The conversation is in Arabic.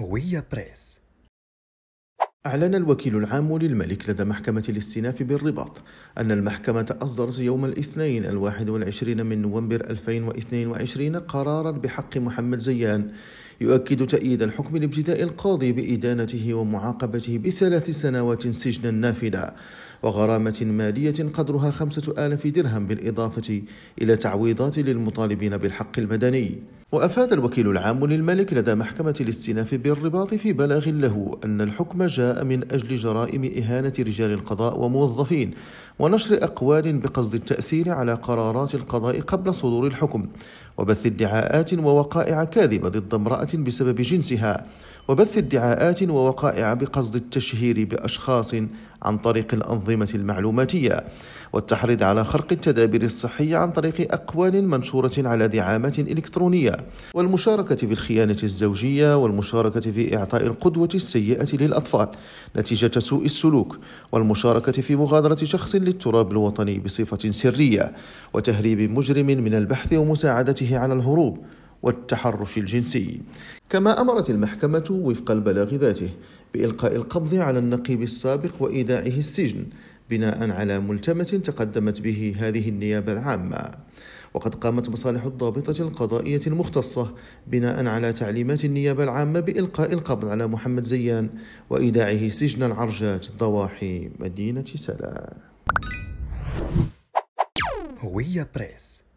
هوية بريس أعلن الوكيل العام للملك لدى محكمة الاستئناف بالرباط أن المحكمة أصدرت يوم الاثنين الواحد والعشرين من نوفمبر 2022 قرارا بحق محمد زيان يؤكد تأييد الحكم لابتداء القاضي بإدانته ومعاقبته بثلاث سنوات سجنا نافذة وغرامة مالية قدرها خمسة آلاف درهم بالإضافة إلى تعويضات للمطالبين بالحق المدني وأفاد الوكيل العام للملك لدى محكمة الاستئناف بالرباط في بلاغ له أن الحكم جاء من أجل جرائم إهانة رجال القضاء وموظفين ونشر أقوال بقصد التأثير على قرارات القضاء قبل صدور الحكم وبث ادعاءات ووقائع كاذبة ضد امرأة بسبب جنسها وبث ادعاءات ووقائع بقصد التشهير بأشخاص عن طريق الأنظمة المعلوماتية والتحريض على خرق التدابير الصحية عن طريق أقوال منشورة على دعامات إلكترونية والمشاركة في الخيانة الزوجية والمشاركة في إعطاء القدوة السيئة للأطفال نتيجة سوء السلوك والمشاركة في مغادرة شخص للتراب الوطني بصفة سرية وتهريب مجرم من البحث ومساعدته على الهروب والتحرش الجنسي كما أمرت المحكمة وفق البلاغ ذاته بإلقاء القبض على النقيب السابق وإيداعه السجن بناء على ملتمس تقدمت به هذه النيابة العامة وقد قامت مصالح الضابطة القضائية المختصة بناء على تعليمات النيابة العامة بإلقاء القبض على محمد زيان وإيداعه سجن العرجات ضواحي مدينة سلا هوية بريس